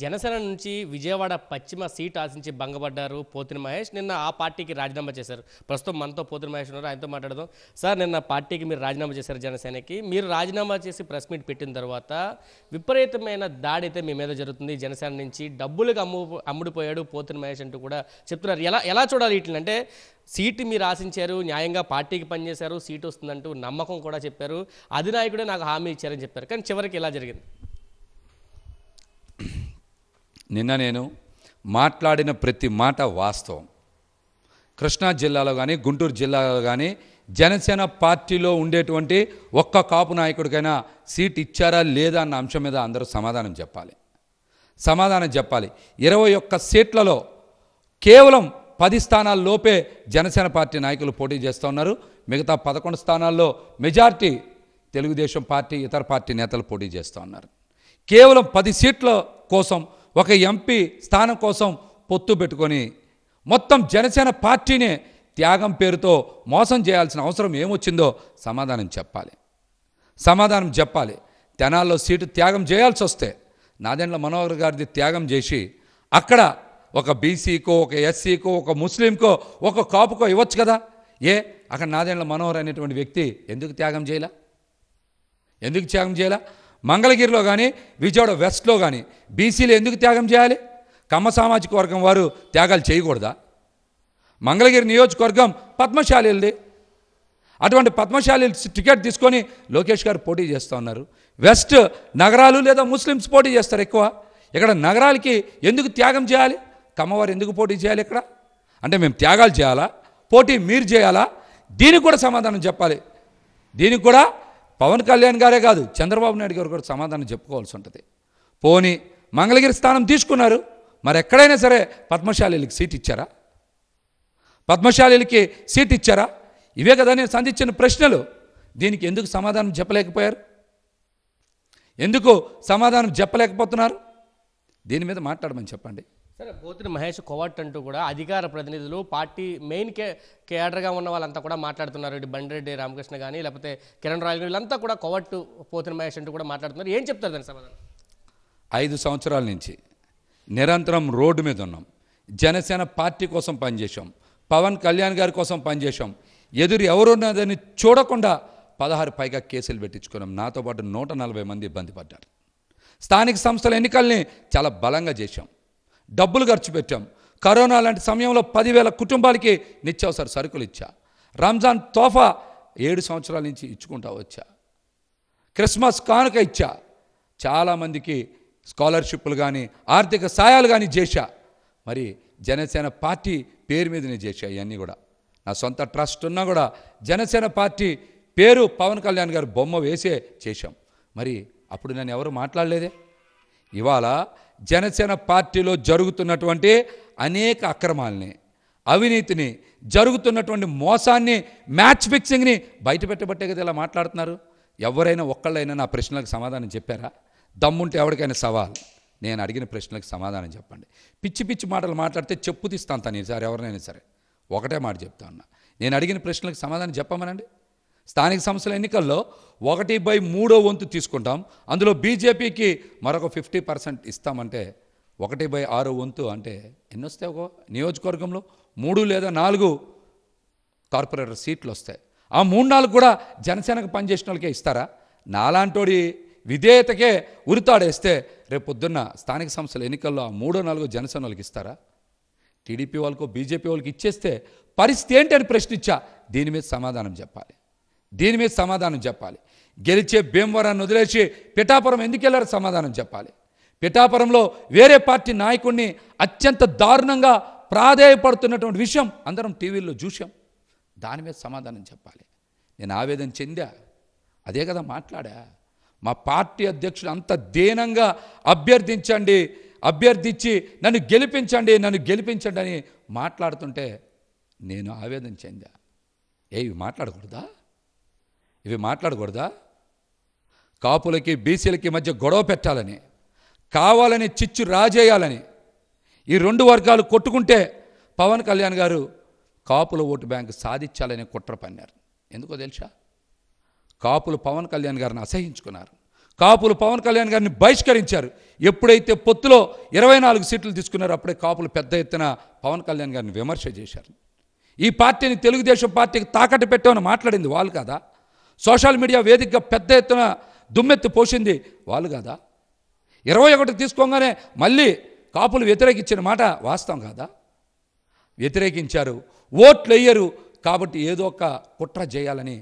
జనసేన నుంచి విజయవాడ పశ్చిమ సీట్ ఆశించి భంగపడ్డారు పోతిని మహేష్ నిన్న ఆ పార్టీకి రాజీనామా చేశారు ప్రస్తుతం మనతో పోతిన మహేష్ ఉన్నారు ఆయనతో మాట్లాడదాం సార్ నిన్న పార్టీకి మీరు రాజీనామా చేశారు జనసేనకి మీరు రాజీనామా చేసి ప్రెస్ మీట్ పెట్టిన తర్వాత విపరీతమైన దాడి అయితే మీ మీద జరుగుతుంది జనసేన నుంచి డబ్బులకు అమ్ము అమ్ముడిపోయాడు పోతిని మహేష్ అంటూ కూడా చెప్తున్నారు ఎలా ఎలా చూడాలి వీటిని అంటే సీట్ మీరు ఆశించారు న్యాయంగా పార్టీకి పనిచేశారు సీట్ వస్తుందంటూ నమ్మకం కూడా చెప్పారు అధినాయకుడే నాకు హామీ ఇచ్చారని చెప్పారు కానీ చివరికి ఎలా జరిగింది నిన్న నేను మాట్లాడిన ప్రతి మాట వాస్తవం కృష్ణా జిల్లాలో కానీ గుంటూరు జిల్లాలో కానీ జనసేన పార్టీలో ఉండేటువంటి ఒక్క కాపు నాయకుడికైనా సీట్ ఇచ్చారా లేదా అన్న అంశం మీద అందరూ సమాధానం చెప్పాలి సమాధానం చెప్పాలి ఇరవై ఒక్క సీట్లలో కేవలం పది స్థానాల్లోపే జనసేన పార్టీ నాయకులు పోటీ చేస్తూ ఉన్నారు మిగతా పదకొండు స్థానాల్లో మెజార్టీ తెలుగుదేశం పార్టీ ఇతర పార్టీ నేతలు పోటీ చేస్తూ ఉన్నారు కేవలం పది సీట్ల కోసం ఒక ఎంపీ స్థానం కోసం పొత్తు పెట్టుకొని మొత్తం జనసేన పార్టీనే త్యాగం పేరుతో మోసం చేయాల్సిన అవసరం ఏమొచ్చిందో సమాధానం చెప్పాలి సమాధానం చెప్పాలి తెనాల్లో సీటు త్యాగం చేయాల్సి వస్తే నాదెండ్ల మనోహర్ గారిది త్యాగం చేసి అక్కడ ఒక బీసీకో ఒక ఎస్సీకో ఒక ముస్లింకో ఒక కాపుకో ఇవ్వచ్చు కదా ఏ అక్కడ నాదెండ్ల మనోహర్ అనేటువంటి వ్యక్తి ఎందుకు త్యాగం చేయలే ఎందుకు త్యాగం చేయాల మంగళగిరిలో కానీ విజయవాడ వెస్ట్లో కానీ బీసీలు ఎందుకు త్యాగం చేయాలి కమ్మ సామాజిక వర్గం వారు త్యాగాలు చేయకూడదా మంగళగిరి నియోజకవర్గం పద్మశాలిది అటువంటి పద్మశాలి టికెట్ తీసుకొని లోకేష్ గారు పోటీ చేస్తూ ఉన్నారు వెస్ట్ నగరాలు లేదా ముస్లిమ్స్ పోటీ చేస్తారు ఎక్కువ ఇక్కడ నగరాలకి ఎందుకు త్యాగం చేయాలి కమ్మవారు ఎందుకు పోటీ చేయాలి ఇక్కడ అంటే మేము త్యాగాలు చేయాలా పోటీ మీరు చేయాలా దీనికి కూడా సమాధానం చెప్పాలి దీనికి కూడా పవన్ కళ్యాణ్ గారే కాదు చంద్రబాబు నాయుడు గారు కూడా సమాధానం చెప్పుకోవాల్సి ఉంటుంది పోని మంగళగిరి స్థానం తీసుకున్నారు మరి ఎక్కడైనా సరే పద్మశాలీలకి సీట్ ఇచ్చారా పద్మశాలీలకి సీట్ ఇచ్చారా ఇవే కదా నేను సంధించిన ప్రశ్నలు దీనికి ఎందుకు సమాధానం చెప్పలేకపోయారు ఎందుకు సమాధానం చెప్పలేకపోతున్నారు దీని మీద మాట్లాడమని చెప్పండి సరే గోతిని మహేష్ కొవాట్ అంటూ కూడా అధికార ప్రతినిధులు పార్టీ మెయిన్ కే కేడర్గా ఉన్న వాళ్ళంతా కూడా మాట్లాడుతున్నారు ఇటు బండిరెడ్డి రామకృష్ణ కానీ లేకపోతే కిరణ్ రాయల్ వీళ్ళంతా కూడా కోవట్టు పోతురి మహేష్ అంటూ కూడా మాట్లాడుతున్నారు ఏం చెప్తారు దాని సమాధానం ఐదు సంవత్సరాల నుంచి నిరంతరం రోడ్డు మీద ఉన్నాం జనసేన పార్టీ కోసం పనిచేశాం పవన్ కళ్యాణ్ గారి కోసం పనిచేశాం ఎదురు ఎవరున్నదని చూడకుండా పదహారు పైగా కేసులు పెట్టించుకున్నాం నాతో పాటు నూట నలభై మంది ఇబ్బంది పడ్డారు స్థానిక సంస్థల ఎన్నికల్ని చాలా బలంగా చేశాం డబ్బులు ఖర్చు పెట్టాం కరోనా లాంటి సమయంలో పదివేల కుటుంబాలకి నిత్యావసర సరుకులు ఇచ్చా రంజాన్ తోఫా ఏడు సంవత్సరాల నుంచి ఇచ్చుకుంటా వచ్చా క్రిస్మస్ కానుక ఇచ్చా చాలామందికి స్కాలర్షిప్లు కానీ ఆర్థిక సాయాలు కానీ చేశా మరి జనసేన పార్టీ పేరు మీదనే చేశా ఇవన్నీ కూడా నా సొంత ట్రస్ట్ ఉన్నా కూడా జనసేన పార్టీ పేరు పవన్ కళ్యాణ్ గారు బొమ్మ వేసే చేశాం మరి అప్పుడు నన్ను ఎవరు మాట్లాడలేదే ఇవాళ జనసేన పార్టీలో జరుగుతున్నటువంటి అనేక అక్రమాలని అవినీతిని జరుగుతున్నటువంటి మోసాన్ని మ్యాచ్ ఫిక్సింగ్ని బయట పెట్టబట్టే కదా ఇలా మాట్లాడుతున్నారు ఎవరైనా ఒక్కళ్ళైనా నా ప్రశ్నలకు సమాధానం చెప్పారా దమ్ముంటే ఎవరికైనా సవాల్ నేను అడిగిన ప్రశ్నలకు సమాధానం చెప్పండి పిచ్చి పిచ్చి మాటలు మాట్లాడితే చెప్పు తీస్తాను తను ఈసారి ఎవరినైనా సరే ఒకటే మాట చెప్తా ఉన్నా నేను అడిగిన ప్రశ్నలకు సమాధానం చెప్పమనండి స్థానిక సంస్థల ఎన్నికల్లో ఒకటి బై మూడో వంతు తీసుకుంటాం అందులో బీజేపీకి మరొక ఫిఫ్టీ పర్సెంట్ ఇస్తామంటే ఒకటి బై ఆరో వంతు అంటే ఎన్ని వస్తాయి ఒక నియోజకవర్గంలో మూడు లేదా నాలుగు కార్పొరేటర్ సీట్లు వస్తాయి ఆ మూడు నాలుగు కూడా జనసేనకు పనిచేసిన వాళ్ళకే ఇస్తారా నాలాంటోడి విధేయతకే ఉరితాడేస్తే రేపు పొద్దున్న స్థానిక సంస్థల ఎన్నికల్లో ఆ మూడో నాలుగో జనసేన వాళ్ళకి ఇస్తారా టీడీపీ వాళ్ళకో బీజేపీ వాళ్ళకి ఇచ్చేస్తే పరిస్థితి ఏంటి అని ప్రశ్నించా దీని మీద సమాధానం చెప్పాలి దీని మీద సమాధానం చెప్పాలి గెలిచే భీమవరాన్ని వదిలేసి పిఠాపురం ఎందుకు వెళ్ళారు సమాధానం చెప్పాలి పిఠాపురంలో వేరే పార్టీ నాయకుడిని అత్యంత దారుణంగా ప్రాధేయపడుతున్నటువంటి విషయం అందరం టీవీల్లో చూసాం దాని మీద సమాధానం చెప్పాలి నేను ఆవేదన చెందా అదే కదా మాట్లాడా మా పార్టీ అధ్యక్షుడు అంత దీనంగా అభ్యర్థించండి అభ్యర్థించి నన్ను గెలిపించండి నన్ను గెలిపించండి అని మాట్లాడుతుంటే నేను ఆవేదన చెందా ఏవి మాట్లాడకూడదా ఇవి మాట్లాడకూడదా కాపులకి బీసీలకి మధ్య గొడవ పెట్టాలని కావాలని చిచ్చు రాజేయాలని ఈ రెండు వర్గాలు కొట్టుకుంటే పవన్ కళ్యాణ్ గారు కాపుల ఓటు బ్యాంక్ సాధించాలని కుట్ర పన్నారు ఎందుకో తెలుసా కాపులు పవన్ కళ్యాణ్ గారిని అసహించుకున్నారు కాపులు పవన్ కళ్యాణ్ గారిని బహిష్కరించారు ఎప్పుడైతే పొత్తులో ఇరవై నాలుగు సీట్లు తీసుకున్నారో అప్పుడే కాపులు పెద్ద ఎత్తున పవన్ కళ్యాణ్ గారిని విమర్శ చేశారు ఈ పార్టీని తెలుగుదేశం పార్టీకి తాకట్టు పెట్టామని మాట్లాడింది వాళ్ళు కదా సోషల్ మీడియా వేదికగా పెద్ద ఎత్తున దుమ్మెత్తి పోసింది వాళ్ళు కాదా ఇరవై ఒకటి తీసుకోగానే మళ్ళీ కాపులు వ్యతిరేకించిన మాట వాస్తవం కాదా వ్యతిరేకించారు ఓట్లు వేయరు కాబట్టి ఏదో ఒక కుట్ర చేయాలని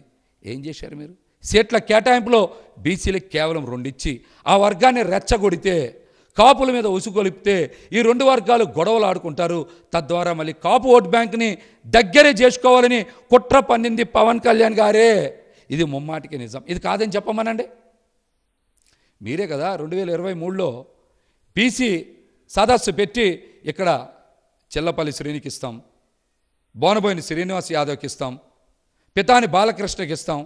ఏం చేశారు మీరు సీట్ల కేటాయింపులో బీసీలకు కేవలం రెండిచ్చి ఆ వర్గాన్ని రెచ్చగొడితే కాపుల మీద ఉసుగొలిపితే ఈ రెండు వర్గాలు గొడవలు ఆడుకుంటారు తద్వారా మళ్ళీ కాపు ఓట్ బ్యాంక్ని దగ్గరే చేసుకోవాలని కుట్ర పన్నింది పవన్ కళ్యాణ్ గారే ఇది ముమ్మాటికి నిజం ఇది కాదని చెప్పమనండి మీరే కదా రెండు వేల ఇరవై మూడులో పీసీ సదస్సు పెట్టి ఇక్కడ చెల్లపల్లి శ్రీనికి ఇస్తాం బోనబోయిని శ్రీనివాస్ యాదవ్కి ఇస్తాం పితాని బాలకృష్ణకి ఇస్తాం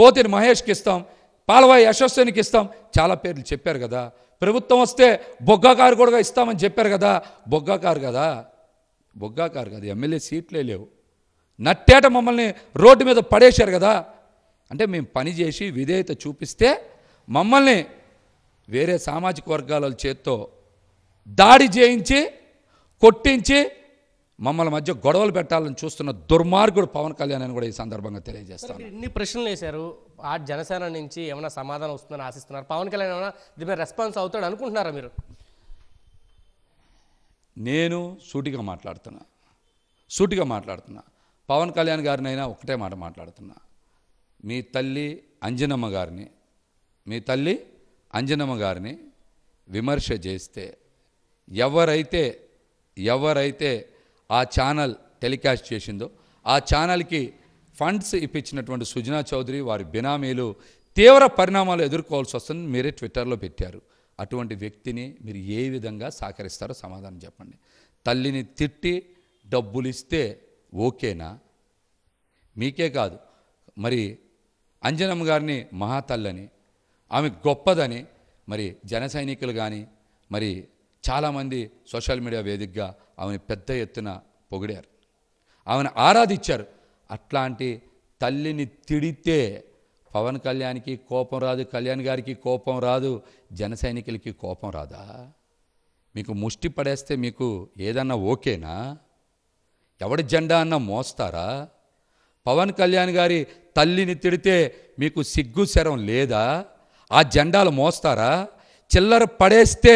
పోతిని మహేష్కి ఇస్తాం పాలవాయి యశస్వినికి ఇస్తాం చాలా పేర్లు చెప్పారు కదా ప్రభుత్వం వస్తే బొగ్గాకారు కూడా ఇస్తామని చెప్పారు కదా బొగ్గాకారు కదా బొగ్గాకారు కదా ఎమ్మెల్యే సీట్లే లేవు నట్టేట మమ్మల్ని రోడ్డు మీద పడేశారు కదా అంటే మేము పనిచేసి విధేయత చూపిస్తే మమ్మల్ని వేరే సామాజిక వర్గాల చేత్తో దాడి చేయించి కొట్టించి మమ్మల్ని మధ్య గొడవలు పెట్టాలని చూస్తున్న దుర్మార్గుడు పవన్ కళ్యాణ్ అని కూడా ఈ సందర్భంగా తెలియజేస్తాను ఇన్ని ప్రశ్నలు వేశారు ఆ జనసేన నుంచి ఏమైనా సమాధానం వస్తుందని ఆశిస్తున్నారు పవన్ కళ్యాణ్ ఏమైనా దీని రెస్పాన్స్ అవుతాడు అనుకుంటున్నారా మీరు నేను సూటిగా మాట్లాడుతున్నా సూటిగా మాట్లాడుతున్నా పవన్ కళ్యాణ్ గారినైనా ఒకటే మాట మాట్లాడుతున్నా మీ తల్లి అంజనమ్మ గారిని మీ తల్లి అంజనమ్మ గారిని విమర్శ చేస్తే ఎవరైతే ఎవరైతే ఆ ఛానల్ టెలికాస్ట్ చేసిందో ఆ ఛానల్కి ఫండ్స్ ఇప్పించినటువంటి సుజనా చౌదరి వారి బినామీలు తీవ్ర పరిణామాలు ఎదుర్కోవాల్సి వస్తుందని మీరే ట్విట్టర్లో పెట్టారు అటువంటి వ్యక్తిని మీరు ఏ విధంగా సహకరిస్తారో సమాధానం చెప్పండి తల్లిని తిట్టి డబ్బులు ఇస్తే ఓకేనా మీకే కాదు మరి అంజనమ్మ గారిని మహాతల్లని ఆమె గొప్పదని మరి జన సైనికులు కానీ మరి చాలామంది సోషల్ మీడియా వేదికగా ఆమెను పెద్ద ఎత్తున పొగిడారు ఆమెను ఆరాధించారు అట్లాంటి తల్లిని తిడితే పవన్ కళ్యాణ్కి కోపం రాదు కళ్యాణ్ గారికి కోపం రాదు జన సైనికులకి కోపం రాదా మీకు ముష్టి పడేస్తే మీకు ఏదన్నా ఓకేనా ఎవడి జెండా అన్న మోస్తారా పవన్ కళ్యాణ్ గారి తల్లిని తిడితే మీకు సిగ్గు శరం లేదా ఆ జెండాలు మోస్తారా చిల్లర పడేస్తే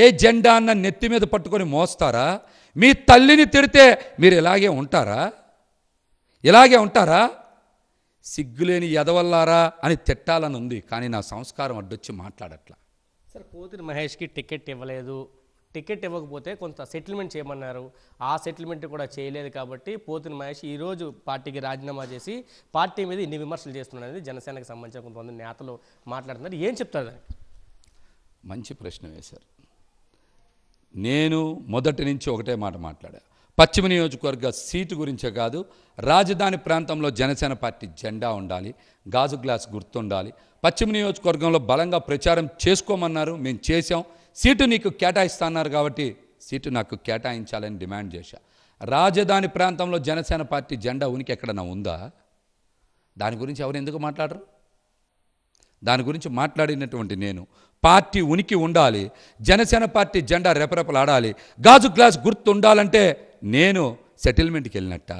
ఏ జెండా అన్న నెత్తి మీద పట్టుకొని మోస్తారా మీ తల్లిని తిడితే మీరు ఇలాగే ఉంటారా ఇలాగే ఉంటారా సిగ్గులేని ఎదవల్లారా అని తిట్టాలని ఉంది కానీ నా సంస్కారం అడ్డొచ్చి మాట్లాడట్లా సార్ కోతిరి మహేష్కి టికెట్ ఇవ్వలేదు టికెట్ ఇవ్వకపోతే కొంత సెటిల్మెంట్ చేయమన్నారు ఆ సెటిల్మెంట్ కూడా చేయలేదు కాబట్టి పోతిన మహేష్ ఈరోజు పార్టీకి రాజీనామా చేసి పార్టీ మీద ఇన్ని విమర్శలు చేస్తున్నారు అనేది జనసేనకు సంబంధించిన కొంతమంది నేతలు మాట్లాడుతున్నారు ఏం చెప్తారు దానికి మంచి ప్రశ్న వేశారు నేను మొదటి నుంచి ఒకటే మాట మాట్లాడా పశ్చిమ నియోజకవర్గ సీటు గురించే కాదు రాజధాని ప్రాంతంలో జనసేన పార్టీ జెండా ఉండాలి గాజు గ్లాస్ గుర్తుండాలి పశ్చిమ నియోజకవర్గంలో బలంగా ప్రచారం చేసుకోమన్నారు మేము చేసాం సీటు నీకు కేటాయిస్తున్నారు కాబట్టి సీటు నాకు కేటాయించాలని డిమాండ్ చేశా రాజధాని ప్రాంతంలో జనసేన పార్టీ జెండా ఉనికి ఎక్కడన్నా ఉందా దాని గురించి ఎవరు ఎందుకు మాట్లాడరు దాని గురించి మాట్లాడినటువంటి నేను పార్టీ ఉనికి ఉండాలి జనసేన పార్టీ జెండా రెపరెపలాడాలి గాజు గ్లాస్ గుర్తు ఉండాలంటే నేను సెటిల్మెంట్కి వెళ్ళినట్ట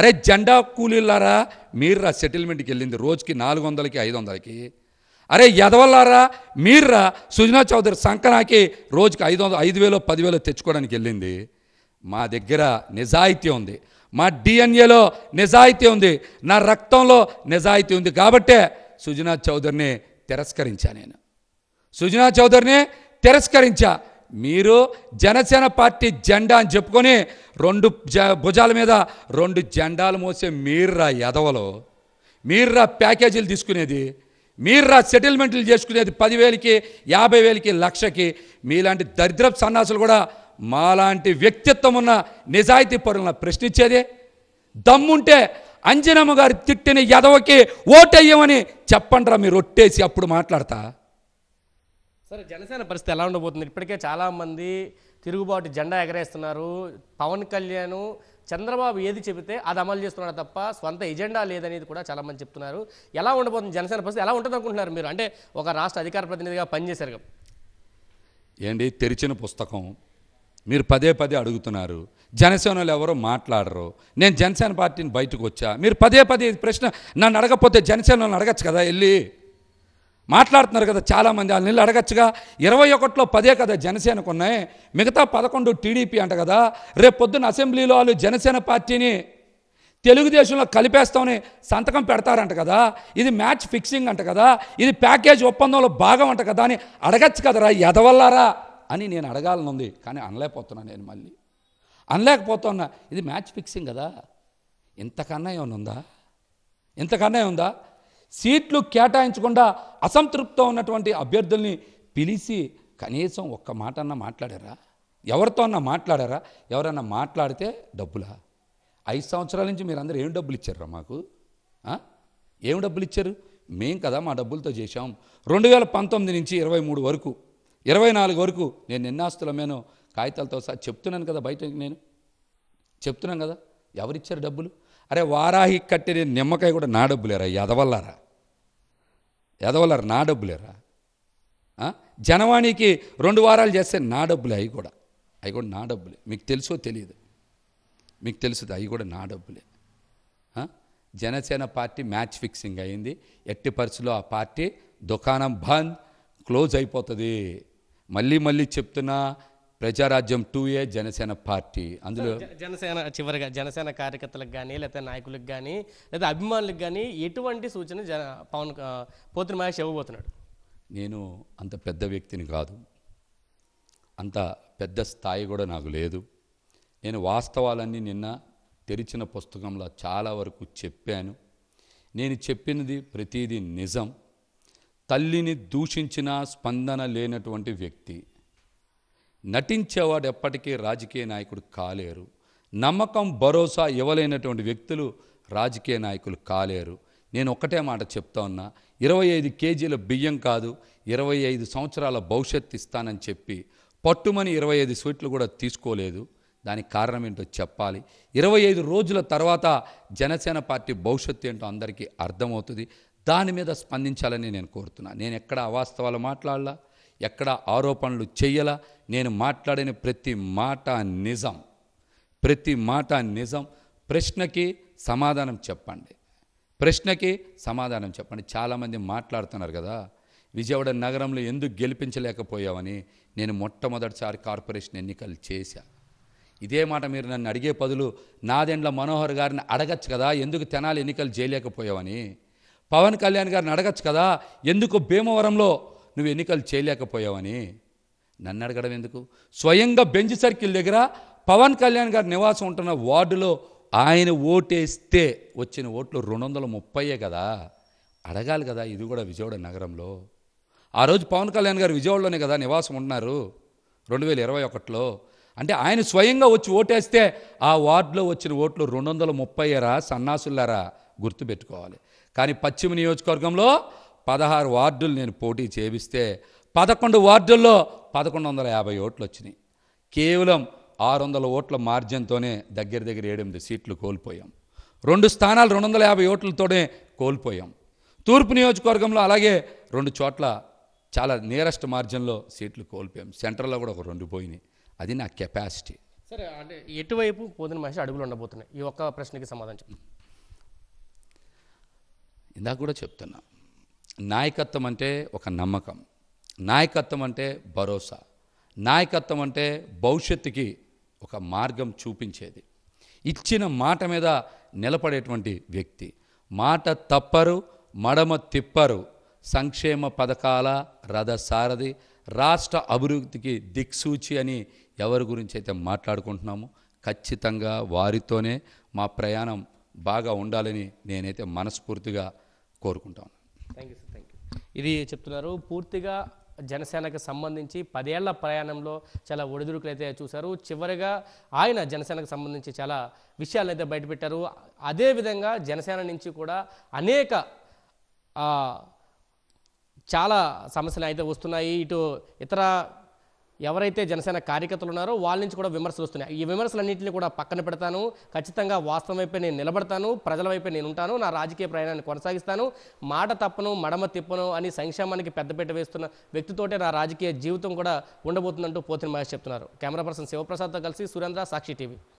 అరే జెండా కూలీలారా మీర్రా సెటిల్మెంట్కి వెళ్ళింది రోజుకి నాలుగు వందలకి ఐదు వందలకి అరే ఎదవల్లారా మీర్రా సుజనా చౌదరి సంకనాకి రోజుకి ఐదు వందలు ఐదు వేలు పదివేలు తెచ్చుకోవడానికి వెళ్ళింది మా దగ్గర నిజాయితీ ఉంది మా డిఎన్ఏలో నిజాయితీ ఉంది నా రక్తంలో నిజాయితీ ఉంది కాబట్టే సుజనా చౌదరిని తిరస్కరించా నేను సుజనా చౌదరిని తిరస్కరించా మీరు జనసేన పార్టీ జెండా అని చెప్పుకొని రెండు భుజాల మీద రెండు జెండాలు మోసే మీర్రా ఎదవలో మీర్రా ప్యాకేజీలు తీసుకునేది మీర్రా సెటిల్మెంట్లు చేసుకునేది పదివేలకి యాభై వేలకి లక్షకి మీలాంటి దరిద్రపు సన్నాసులు కూడా మాలాంటి వ్యక్తిత్వం ఉన్న నిజాయితీ పరులను ప్రశ్నించేదే దమ్ముంటే అంజనమ్మ గారి తిట్టిన ఎదవకి ఓటేయమని రా మీరు ఒట్టేసి అప్పుడు మాట్లాడతా సరే జనసేన పరిస్థితి ఎలా ఉండబోతుంది ఇప్పటికే చాలామంది తిరుగుబాటు జెండా ఎగరేస్తున్నారు పవన్ కళ్యాణ్ చంద్రబాబు ఏది చెబితే అది అమలు చేస్తున్నాడు తప్ప స్వంత ఎజెండా లేదనేది కూడా చాలామంది చెప్తున్నారు ఎలా ఉండబోతుంది జనసేన పరిస్థితి ఎలా ఉంటుంది అనుకుంటున్నారు మీరు అంటే ఒక రాష్ట్ర అధికార ప్రతినిధిగా పనిచేశారు ఏంటి తెరిచిన పుస్తకం మీరు పదే పదే అడుగుతున్నారు జనసేనలు ఎవరో మాట్లాడరు నేను జనసేన పార్టీని బయటకు వచ్చా మీరు పదే పదే ప్రశ్న నన్ను అడగకపోతే జనసేనలను అడగచ్చు కదా వెళ్ళి మాట్లాడుతున్నారు కదా చాలామంది వాళ్ళ నీళ్ళు అడగచ్చుగా ఇరవై ఒకటిలో పదే కదా జనసేనకు ఉన్నాయి మిగతా పదకొండు టీడీపీ అంట కదా రేపు పొద్దున్న అసెంబ్లీలో వాళ్ళు జనసేన పార్టీని తెలుగుదేశంలో కలిపేస్తామని సంతకం పెడతారంట కదా ఇది మ్యాచ్ ఫిక్సింగ్ అంట కదా ఇది ప్యాకేజ్ ఒప్పందంలో భాగం అంట కదా అని అడగచ్చు కదరా ఎదవల్లారా అని నేను అడగాలనుంది కానీ అనలేకపోతున్నాను నేను మళ్ళీ అనలేకపోతున్నా ఇది మ్యాచ్ ఫిక్సింగ్ కదా ఇంతకన్నా ఏమైనా ఉందా ఇంతకన్నా ఉందా సీట్లు కేటాయించకుండా అసంతృప్తితో ఉన్నటువంటి అభ్యర్థుల్ని పిలిచి కనీసం ఒక్క మాట అన్న మాట్లాడారా ఎవరితో అన్నా మాట్లాడారా ఎవరన్నా మాట్లాడితే డబ్బులా ఐదు సంవత్సరాల నుంచి మీరు అందరూ ఏం డబ్బులు ఇచ్చారా మాకు ఏం డబ్బులు ఇచ్చారు మేం కదా మా డబ్బులతో చేశాం రెండు వేల పంతొమ్మిది నుంచి ఇరవై మూడు వరకు ఇరవై నాలుగు వరకు నేను నిన్నాస్తులమేనో కాగితాలతో సహా చెప్తున్నాను కదా బయట నేను చెప్తున్నాను కదా ఎవరిచ్చారు డబ్బులు అరే వారాహి కట్టిన నిమ్మకాయ కూడా నా డబ్బులేరా ఎదవల్లారా ఎదవల్లారా నా డబ్బులేరా జనవాణికి రెండు వారాలు చేస్తే నా డబ్బులే అవి కూడా అవి కూడా నా డబ్బులే మీకు తెలుసో తెలియదు మీకు తెలుసుది అవి కూడా నా డబ్బులే జనసేన పార్టీ మ్యాచ్ ఫిక్సింగ్ అయింది ఎట్టి పరిస్థితిలో ఆ పార్టీ దుకాణం బంద్ క్లోజ్ అయిపోతుంది మళ్ళీ మళ్ళీ చెప్తున్నా Praja Rajyam to a Janasena party అందులో జనసేన చివరిగా జనసేన కార్యకర్తలకు కానీ లేకపోతే నాయకులకు కానీ లేదా అభిమానులకు కానీ ఎటువంటి సూచన జన పవన్ పోతుని మహేష్ ఇవ్వబోతున్నాడు నేను అంత పెద్ద వ్యక్తిని కాదు అంత పెద్ద స్థాయి కూడా నాకు లేదు నేను వాస్తవాలన్నీ నిన్న తెరిచిన పుస్తకంలో చాలా వరకు చెప్పాను నేను చెప్పినది ప్రతిదీ నిజం తల్లిని దూషించిన స్పందన లేనటువంటి వ్యక్తి నటించేవాడు ఎప్పటికీ రాజకీయ నాయకుడు కాలేరు నమ్మకం భరోసా ఇవ్వలేనటువంటి వ్యక్తులు రాజకీయ నాయకులు కాలేరు నేను ఒకటే మాట చెప్తా ఉన్నా ఇరవై ఐదు కేజీల బియ్యం కాదు ఇరవై ఐదు సంవత్సరాల భవిష్యత్తు ఇస్తానని చెప్పి పట్టుమని ఇరవై ఐదు స్వీట్లు కూడా తీసుకోలేదు దానికి కారణం ఏంటో చెప్పాలి ఇరవై ఐదు రోజుల తర్వాత జనసేన పార్టీ భవిష్యత్తు ఏంటో అందరికీ అర్థమవుతుంది దాని మీద స్పందించాలని నేను కోరుతున్నాను నేను ఎక్కడ అవాస్తవాలు మాట్లాడాల ఎక్కడ ఆరోపణలు చెయ్యలా నేను మాట్లాడిన ప్రతి మాట నిజం ప్రతి మాట నిజం ప్రశ్నకి సమాధానం చెప్పండి ప్రశ్నకి సమాధానం చెప్పండి చాలామంది మాట్లాడుతున్నారు కదా విజయవాడ నగరంలో ఎందుకు గెలిపించలేకపోయావని నేను మొట్టమొదటిసారి కార్పొరేషన్ ఎన్నికలు చేశా ఇదే మాట మీరు నన్ను అడిగే పదులు నాదెండ్ల మనోహర్ గారిని అడగచ్చు కదా ఎందుకు తెనాలి ఎన్నికలు చేయలేకపోయావని పవన్ కళ్యాణ్ గారిని అడగచ్చు కదా ఎందుకు భీమవరంలో నువ్వు ఎన్నికలు చేయలేకపోయావని నన్ను అడగడం ఎందుకు స్వయంగా బెంచ్ సర్కిల్ దగ్గర పవన్ కళ్యాణ్ గారి నివాసం ఉంటున్న వార్డులో ఆయన ఓటేస్తే వచ్చిన ఓట్లు రెండు వందల ముప్పై కదా అడగాలి కదా ఇది కూడా విజయవాడ నగరంలో ఆ రోజు పవన్ కళ్యాణ్ గారు విజయవాడలోనే కదా నివాసం ఉన్నారు రెండు వేల ఇరవై ఒకటిలో అంటే ఆయన స్వయంగా వచ్చి ఓటేస్తే ఆ వార్డులో వచ్చిన ఓట్లు రెండు వందల ముప్పై రా సన్నాసులారా గుర్తుపెట్టుకోవాలి కానీ పశ్చిమ నియోజకవర్గంలో పదహారు వార్డులు నేను పోటీ చేపిస్తే పదకొండు వార్డుల్లో పదకొండు వందల యాభై ఓట్లు వచ్చినాయి కేవలం ఆరు వందల ఓట్ల మార్జిన్తోనే దగ్గర దగ్గర ఏడెనిమిది సీట్లు కోల్పోయాం రెండు స్థానాలు రెండు వందల యాభై ఓట్లతోనే కోల్పోయాం తూర్పు నియోజకవర్గంలో అలాగే రెండు చోట్ల చాలా నియరెస్ట్ మార్జిన్లో సీట్లు కోల్పోయాం సెంటర్లో కూడా ఒక రెండు పోయినాయి అది నా కెపాసిటీ సరే అంటే ఎటువైపు పోదిన మహిళ అడుగులు ఉండబోతున్నాయి ఈ ఒక్క ప్రశ్నకి సమాధానం ఇందాక కూడా చెప్తున్నా నాయకత్వం అంటే ఒక నమ్మకం నాయకత్వం అంటే భరోసా నాయకత్వం అంటే భవిష్యత్తుకి ఒక మార్గం చూపించేది ఇచ్చిన మాట మీద నిలబడేటువంటి వ్యక్తి మాట తప్పరు మడమ తిప్పరు సంక్షేమ పథకాల రథసారథి రాష్ట్ర అభివృద్ధికి దిక్సూచి అని ఎవరి గురించి అయితే మాట్లాడుకుంటున్నామో ఖచ్చితంగా వారితోనే మా ప్రయాణం బాగా ఉండాలని నేనైతే మనస్ఫూర్తిగా కోరుకుంటాను thank you sir thank you ఇది చెప్తున్నారు పూర్తిగా జనసేనకు సంబంధించి పదేళ్ల ప్రయాణంలో చాలా ఒడిదుడుకులు అయితే చూశారు చివరిగా ఆయన జనసేనకు సంబంధించి చాలా విషయాలు అయితే బయటపెట్టారు అదేవిధంగా జనసేన నుంచి కూడా అనేక చాలా సమస్యలు అయితే వస్తున్నాయి ఇటు ఇతర ఎవరైతే జనసేన కార్యకర్తలు ఉన్నారో వాళ్ళ నుంచి కూడా విమర్శలు వస్తున్నాయి ఈ విమర్శలన్నింటినీ కూడా పక్కన పెడతాను ఖచ్చితంగా వాస్తవం వైపే నేను నిలబడతాను ప్రజల వైపే నేను ఉంటాను నా రాజకీయ ప్రయాణాన్ని కొనసాగిస్తాను మాట తప్పను మడమ తిప్పను అని సంక్షేమానికి పెద్దపీట వేస్తున్న వ్యక్తితోటే నా రాజకీయ జీవితం కూడా ఉండబోతుందంటూ పోతిన మహేష్ చెప్తున్నారు కెమెరా పర్సన్ శివప్రసాద్తో కలిసి సురేంద్ర సాక్షి టీవీ